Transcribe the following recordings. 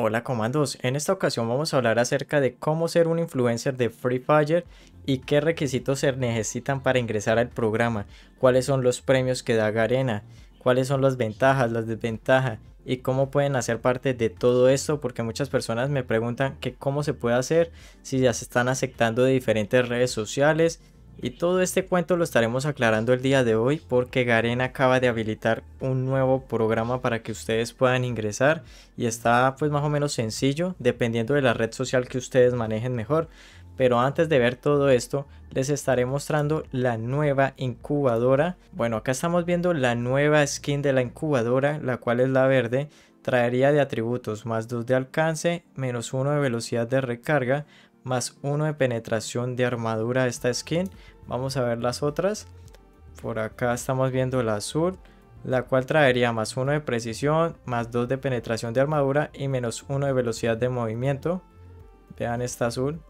Hola comandos, en esta ocasión vamos a hablar acerca de cómo ser un influencer de Free Fire y qué requisitos se necesitan para ingresar al programa, cuáles son los premios que da Garena, cuáles son las ventajas, las desventajas y cómo pueden hacer parte de todo esto porque muchas personas me preguntan que cómo se puede hacer si ya se están aceptando de diferentes redes sociales, y todo este cuento lo estaremos aclarando el día de hoy porque Garen acaba de habilitar un nuevo programa para que ustedes puedan ingresar y está pues más o menos sencillo dependiendo de la red social que ustedes manejen mejor. Pero antes de ver todo esto, les estaré mostrando la nueva incubadora. Bueno, acá estamos viendo la nueva skin de la incubadora, la cual es la verde. Traería de atributos más 2 de alcance, menos 1 de velocidad de recarga, más 1 de penetración de armadura de esta skin. Vamos a ver las otras. Por acá estamos viendo la azul, la cual traería más 1 de precisión, más 2 de penetración de armadura y menos 1 de velocidad de movimiento. Vean esta azul.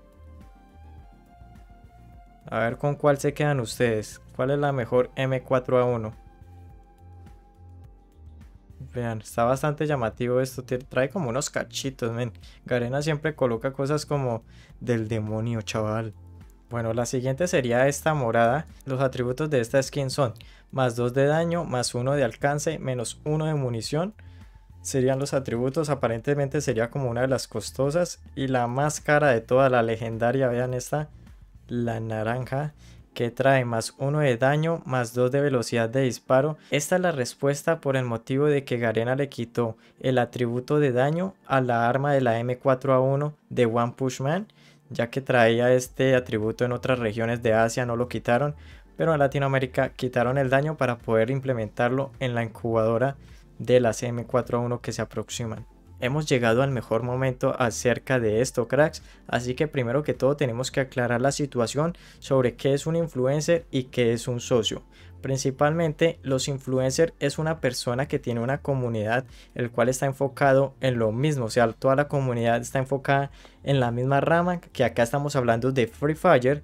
A ver con cuál se quedan ustedes. ¿Cuál es la mejor M4A1? Vean, Está bastante llamativo esto. Trae como unos cachitos, men. Garena siempre coloca cosas como del demonio, chaval. Bueno, la siguiente sería esta morada. Los atributos de esta skin son más 2 de daño, más 1 de alcance, menos 1 de munición. Serían los atributos, aparentemente sería como una de las costosas y la más cara de toda la legendaria. Vean esta, la naranja que trae más 1 de daño más 2 de velocidad de disparo. Esta es la respuesta por el motivo de que Garena le quitó el atributo de daño a la arma de la M4A1 de One Push Man, ya que traía este atributo en otras regiones de Asia, no lo quitaron, pero en Latinoamérica quitaron el daño para poder implementarlo en la incubadora de las M4A1 que se aproximan. Hemos llegado al mejor momento acerca de esto, cracks, así que primero que todo tenemos que aclarar la situación sobre qué es un influencer y qué es un socio. Principalmente, los influencers es una persona que tiene una comunidad el cual está enfocado en lo mismo, o sea, toda la comunidad está enfocada en la misma rama, que acá estamos hablando de Free Fire,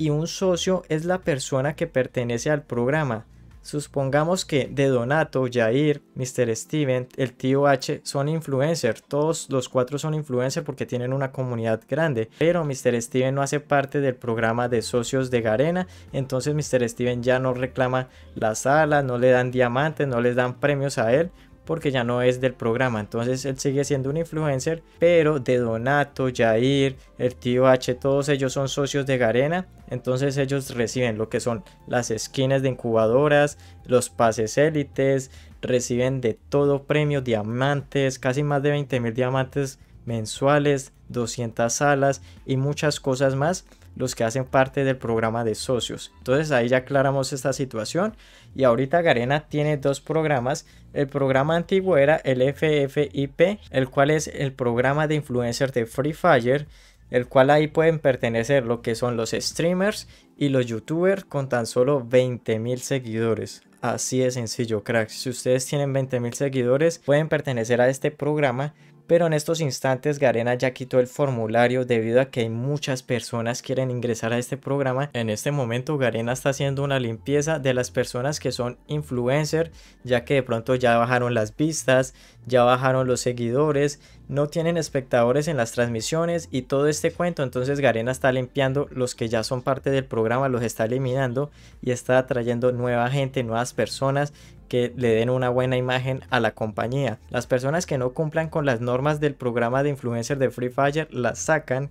y un socio es la persona que pertenece al programa Supongamos que de Donato, Jair, Mr. Steven, el tío H son influencers. Todos los cuatro son influencers porque tienen una comunidad grande. Pero Mr. Steven no hace parte del programa de socios de Garena. Entonces Mr. Steven ya no reclama las alas, no le dan diamantes, no les dan premios a él porque ya no es del programa. Entonces él sigue siendo un influencer, pero de Donato, Jair, el tío H, todos ellos son socios de Garena. Entonces ellos reciben lo que son las esquinas de incubadoras, los pases élites, reciben de todo premio, diamantes, casi más de 20 mil diamantes mensuales, 200 salas y muchas cosas más los que hacen parte del programa de socios. Entonces ahí ya aclaramos esta situación y ahorita Garena tiene dos programas. El programa antiguo era el FFIP, el cual es el programa de influencers de Free Fire, el cual ahí pueden pertenecer lo que son los streamers y los youtubers con tan solo 20.000 seguidores. Así de sencillo, cracks. Si ustedes tienen 20.000 seguidores, pueden pertenecer a este programa pero en estos instantes Garena ya quitó el formulario debido a que hay muchas personas que quieren ingresar a este programa. En este momento Garena está haciendo una limpieza de las personas que son influencer, ya que de pronto ya bajaron las vistas, ya bajaron los seguidores, no tienen espectadores en las transmisiones y todo este cuento, entonces Garena está limpiando los que ya son parte del programa, los está eliminando y está atrayendo nueva gente, nuevas personas que le den una buena imagen a la compañía. Las personas que no cumplan con las normas del programa de influencer de Free Fire las sacan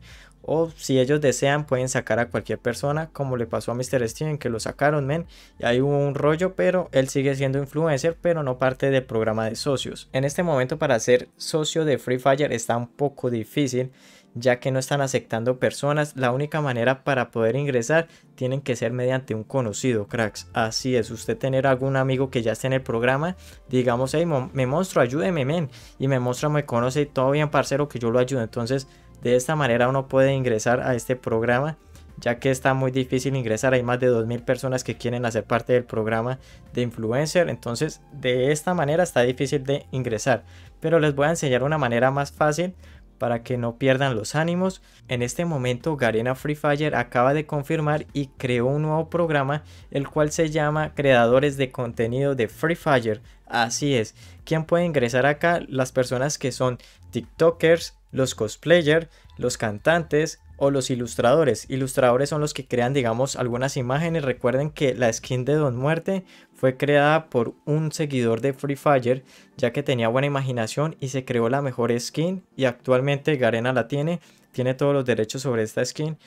o si ellos desean, pueden sacar a cualquier persona, como le pasó a Mr. Steven, que lo sacaron, men. Y hay hubo un rollo, pero él sigue siendo influencer, pero no parte del programa de socios. En este momento, para ser socio de Free Fire está un poco difícil, ya que no están aceptando personas. La única manera para poder ingresar tienen que ser mediante un conocido, cracks. Así es, usted tener algún amigo que ya esté en el programa, digamos, hey, me monstruo, ayúdeme, men. Y me monstruo me conoce y todo bien, parcero, que yo lo ayudo. Entonces, de esta manera uno puede ingresar a este programa ya que está muy difícil ingresar, hay más de 2.000 personas que quieren hacer parte del programa de influencer, entonces de esta manera está difícil de ingresar, pero les voy a enseñar una manera más fácil para que no pierdan los ánimos. En este momento Garena Free Fire acaba de confirmar y creó un nuevo programa el cual se llama Creadores de Contenido de Free Fire. Así es, ¿quién puede ingresar acá? Las personas que son TikTokers, los cosplayers, los cantantes o los ilustradores. Ilustradores son los que crean, digamos, algunas imágenes. Recuerden que la skin de Don Muerte fue creada por un seguidor de Free Fire, ya que tenía buena imaginación y se creó la mejor skin. Y actualmente Garena la tiene, tiene todos los derechos sobre esta skin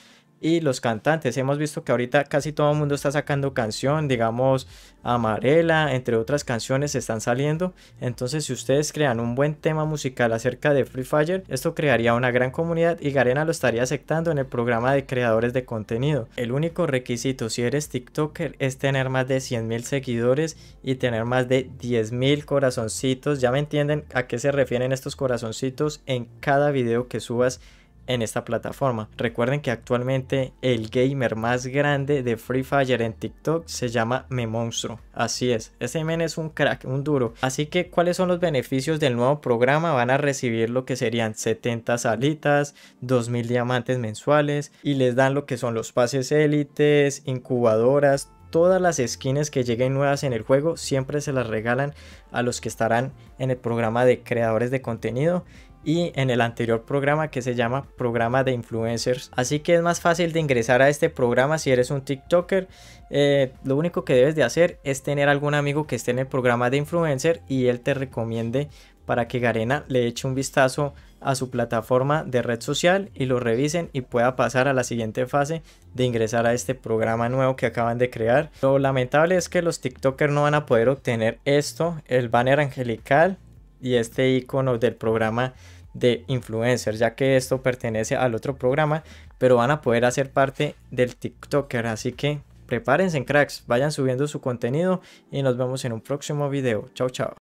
y los cantantes. Hemos visto que ahorita casi todo el mundo está sacando canción, digamos Amarela, entre otras canciones están saliendo. Entonces, si ustedes crean un buen tema musical acerca de Free Fire, esto crearía una gran comunidad y Garena lo estaría aceptando en el programa de creadores de contenido. El único requisito si eres TikToker es tener más de 100.000 seguidores y tener más de 10.000 corazoncitos. Ya me entienden a qué se refieren estos corazoncitos en cada video que subas en esta plataforma. Recuerden que actualmente el gamer más grande de Free Fire en TikTok se llama Me Así es, ese men es un crack, un duro. Así que, ¿cuáles son los beneficios del nuevo programa? Van a recibir lo que serían 70 salitas, 2.000 diamantes mensuales y les dan lo que son los pases élites, incubadoras, todas las skins que lleguen nuevas en el juego siempre se las regalan a los que estarán en el programa de creadores de contenido y en el anterior programa que se llama programa de influencers así que es más fácil de ingresar a este programa si eres un tiktoker eh, lo único que debes de hacer es tener algún amigo que esté en el programa de influencer y él te recomiende para que Garena le eche un vistazo a su plataforma de red social y lo revisen y pueda pasar a la siguiente fase de ingresar a este programa nuevo que acaban de crear. Lo lamentable es que los TikTokers no van a poder obtener esto, el banner angelical y este icono del programa de influencers, ya que esto pertenece al otro programa, pero van a poder hacer parte del TikToker, así que prepárense cracks, vayan subiendo su contenido y nos vemos en un próximo video. Chao, chao.